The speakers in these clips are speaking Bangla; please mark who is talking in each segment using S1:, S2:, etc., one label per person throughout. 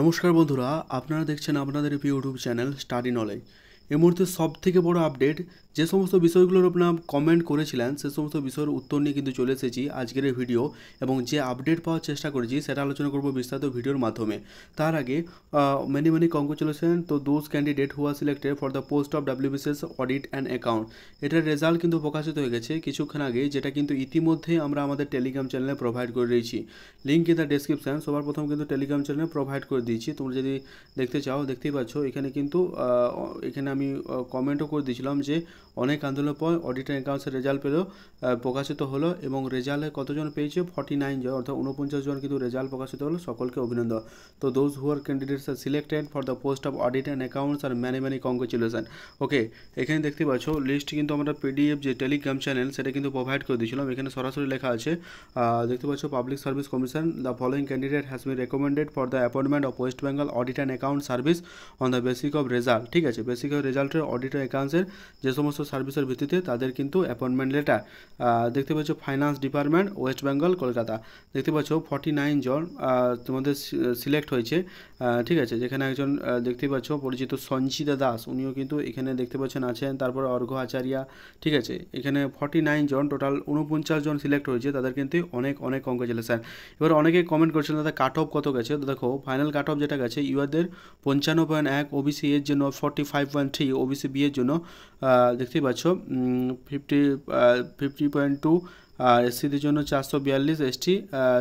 S1: নমস্কার বন্ধুরা আপনারা দেখছেন আপনাদের ইউটিউব চ্যানেল স্টাডি নলেজ এই মুহূর্তে সব থেকে বড় আপডেট যে সমস্ত বিষয়গুলোর আপনার কমেন্ট করেছিলেন সে সমস্ত বিষয়ের উত্তর নিয়ে কিন্তু চলে এসেছি আজকের এই ভিডিও এবং যে আপডেট পাওয়ার চেষ্টা করেছি সেটা আলোচনা করব বিস্তারিত ভিডিওর মাধ্যমে তার আগে many many congratulation to those candidate who are selected for the post of WBCS audit and account এটার রেজাল্ট কিন্তু প্রকাশিত হয়ে গেছে কিছুক্ষণ আগে যেটা কিন্তু ইতিমধ্যেই আমরা আমাদের টেলিগ্রাম চ্যানেলে প্রোভাইড করে দিয়েছি লিঙ্ক ইন দ্য ডেসক্রিপশান সবার প্রথম কিন্তু টেলিগ্রাম চ্যানেলে প্রোভাইড করে দিয়েছি তোমরা যদি দেখতে চাও দেখতেই পাচ্ছ এখানে কিন্তু এখানে আমি কমেন্টও করে দিয়েছিলাম যে অনেক আন্দোলনের পর অডিটার অ্যাকাউন্টসের রেজাল্ট পেলেও প্রকাশিত হলো এবং রেজাল্টে কতজন পেয়েছে ফর্টি নাইন জন অর্থাৎ উনপঞ্চাশ জন কিন্তু রেজাল্ট প্রকাশিত হলো সকলকে অভিনন্দন to those who are candidates are selected for the post of audit and accounts আর ম্যানি ম্যানি কংগ্রেচুলেশন ওকে এখানে দেখতে পাচ্ছ লিস্ট কিন্তু আমরা পিডিএফ যে টেলিগ্রাম চ্যানেল সেটা কিন্তু প্রোভাইড করে দিয়েছিলাম এখানে সরাসরি লেখা আছে দেখতে পাচ্ছ public service commission the following candidate has been recommended for the appointment of West Bengal audit and account service on the basic of result ঠিক আছে বেসিক অফ রেজাল্টের অডিট অ্যাকাউন্টসের যে সমস্ত সার্ভিসের ভিত্তিতে তাদের কিন্তু অ্যাপয়েন্টমেন্ট লেটার দেখতে পাচ্ছ ফাইন্যান্স ডিপার্টমেন্ট ওয়েস্ট বেঙ্গল কলকাতা দেখতে পাচ্ছ ফর্টি নাইন জন তোমাদের সিলেক্ট হয়েছে ঠিক আছে যেখানে একজন দেখতে পাচ্ছ পরিচিত সঞ্চিতা দাস উনিও কিন্তু এখানে দেখতে পাচ্ছেন আছেন তারপর অর্ঘ্য আচারিয়া ঠিক আছে এখানে ফর্টি নাইন জন টোটাল উনপঞ্চাশ জন সিলেক্ট হয়েছে তাদের কিন্তু অনেক অনেক স্যার এবার অনেকে কমেন্ট করছেন দাদা কাট অফ কত গেছে দেখো ফাইনাল কাট অফ যেটা গেছে ইউয়াদের পঞ্চান্ন পয়েন্ট এক ওবিসি এর জন্য forty five point three OBC B এর জন্য দেখতে দেখতেই পাচ্ছ ফিফটি ফিফটি পয়েন্ট টু আর এসসিদের জন্য চারশো বিয়াল্লিশ এসটি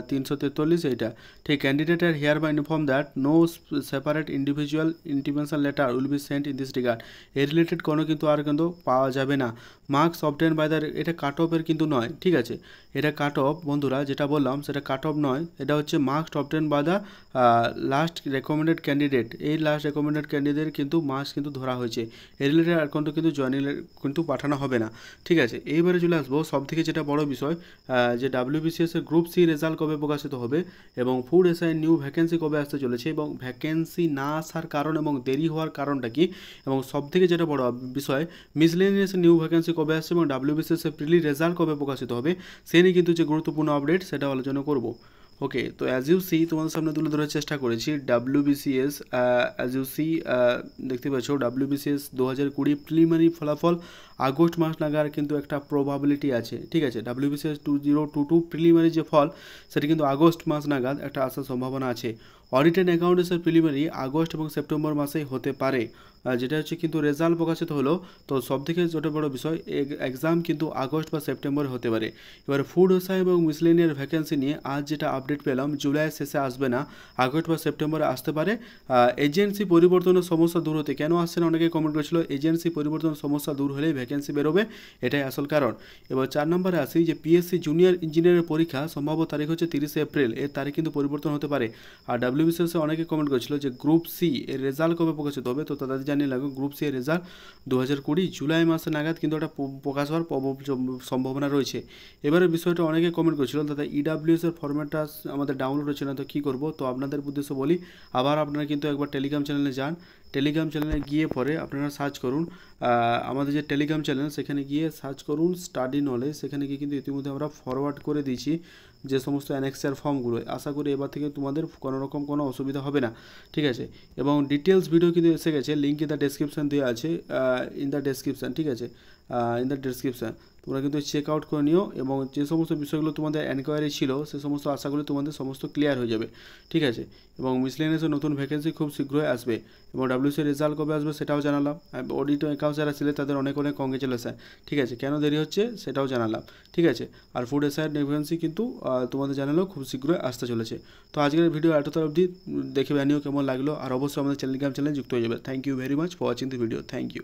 S1: তিনশো তেতাল্লিশ এইটা ঠিক candidate are hereby informed that no separate individual intimation letter will be sent in this regard এর রিলেটেড কোনো কিন্তু আর কিন্তু পাওয়া যাবে না মার্কস অবটেন বাই দ্য এটা কাট অফের কিন্তু নয় ঠিক আছে এটা কাট অফ বন্ধুরা যেটা বললাম সেটা কাট অফ নয় এটা হচ্ছে marks obtained by the last recommended candidate এই লাস্ট রেকমেন্ডেড ক্যান্ডিডেট কিন্তু মার্কস কিন্তু ধরা হয়েছে এর রিলেটেড আর কোনো কিন্তু জয়নিং কিন্তু পাঠানো হবে না ঠিক আছে এইবারে চলে আসবো সব থেকে যেটা বড় বিষয় যে ডাব্লিউবিসিএস এর গ্রুপ সি রেজাল্ট কবে প্রকাশিত হবে এবং ফুড এসআই নিউ ভ্যাকেন্সি কবে আসতে চলেছে এবং ভ্যাকেন্সি না আসার কারণ এবং দেরি হওয়ার কারণটা কি এবং সবথেকে যেটা বড় বিষয় মিসলেনিয়াস নিউ ভ্যাকেন্সি কবে আসছে এবং ডাব্লিউবিসিএস প্রিলি রেজাল্ট কবে প্রকাশিত হবে সে নিয়ে কিন্তু যে গুরুত্বপূর্ণ আপডেট সেটা আলোচনা করব ওকে তো অ্যাজ ইউ সি তোমাদের সামনে তুলে ধরার চেষ্টা করেছি W BCS as you see দেখতে পাচ্ছ বিসিএস দু হাজার কুড়ি প্রিলিমিনারি ফলাফল আগস্ট মাস নাগাদ কিন্তু একটা প্রবাবিলিটি আছে ঠিক আছে BCS two zero two two preliminary যে ফল সেটি কিন্তু আগস্ট মাস নাগাদ একটা আসার সম্ভাবনা আছে অডিট অ্যান্ড অ্যাকাউন্টেসের প্রিলিমিনারি আগস্ট এবং সেপ্টেম্বর মাসেই হতে পারে যেটা হচ্ছে কিন্তু রেজাল্ট প্রকাশিত হলো তো সবথেকে ছোটো বড় বিষয় এক্সাম কিন্তু আগস্ট বা সেপ্টেম্বর হতে পারে এবার ফুড ওসাই এবং মিসলেনিয়ার ভ্যাকেন্সি নিয়ে আজ যেটা আপডেট পেলাম জুলাই শেষে আসবে না আগস্ট বা সেপ্টেম্বরে আসতে পারে এজেন্সি পরিবর্তনের সমস্যা দূর হতে কেন আসছে না অনেকে কমেন্ট করেছিল এজেন্সি পরিবর্তন সমস্যা দূর হলেই ভ্যাকেন্সি বেরোবে এটাই আসল কারণ এবার চার নম্বরে আসি যে পিএসসি জুনিয়র ইঞ্জিনিয়ারের পরীক্ষা সম্ভাব্য তারিখ হচ্ছে তিরিশে এপ্রিল এর তারিখ কিন্তু পরিবর্তন হতে পারে আর ডাব্লিউবিসিএসে e অনেকে কমেন্ট করেছিল যে গ্রুপ সি এর রেজাল্ট কবে প্রকাশিত হবে তো তাদের জানিয়ে লাগবে গ্রুপ সি এর রেজাল্ট দু হাজার কুড়ি জুলাই মাসে নাগাদ কিন্তু একটা প্রকাশ হওয়ার সম্ভাবনা রয়েছে এবারে বিষয়টা অনেকে কমেন্ট করেছিল দাদা ইডাব্লিউএস e এর ফর্ম্যাটটা আমাদের ডাউনলোড হচ্ছে না তো কী করবো তো আপনাদের উদ্দেশ্য বলি আবার আপনারা কিন্তু একবার টেলিগ্রাম চ্যানেলে যান টেলিগ্রাম চ্যানেলে গিয়ে পরে আপনারা সার্চ করুন আমাদের যে টেলিগ্রাম চ্যানেল সেখানে গিয়ে সার্চ করুন স্টাডি নলেজ সেখানে গিয়ে কিন্তু ইতিমধ্যে আমরা ফরওয়ার্ড করে দিয়েছি যে সমস্ত অ্যানেক্সার ফর্মগুলো আশা করি এবার থেকে তোমাদের কোনো রকম কোনো অসুবিধা হবে না ঠিক আছে এবং ডিটেলস ভিডিও কিন্তু এসে গেছে লিঙ্ক ইন দ্য ডেসক্রিপশান দেওয়া আছে ইন দ্য ডেসক্রিপশান ঠিক আছে ইন দ্য ডেসক্রিপশান তোমরা কিন্তু চেক আউট করে নিও এবং যে সমস্ত বিষয়গুলো তোমাদের এনকোয়ারি ছিল সে সমস্ত আশাগুলো তোমাদের সমস্ত ক্লিয়ার হয়ে যাবে ঠিক আছে এবং মিসলেনিয়াসের নতুন ভ্যাকেন্সি খুব শীঘ্রই আসবে এবং ডাব্লিউসির রেজাল্ট কবে আসবে সেটাও জানালাম অডিট অ্যাকাউন্ট যারা ছিলেন তাদের অনেক অনেক কংগ্রেচুলেশন ঠিক আছে কেন দেরি হচ্ছে সেটাও জানালাম ঠিক আছে আর ফুড এসাইড ভ্যাকেন্সি কিন্তু তোমাদের জানালেও খুব শীঘ্রই আসতে চলেছে তো আজকের ভিডিও এতটা অবধি দেখে আনিও কেমন লাগলো আর অবশ্যই আমাদের টেলিগ্রাম চ্যানেলে যুক্ত হয়ে যাবে thank you very much for watching the video thank you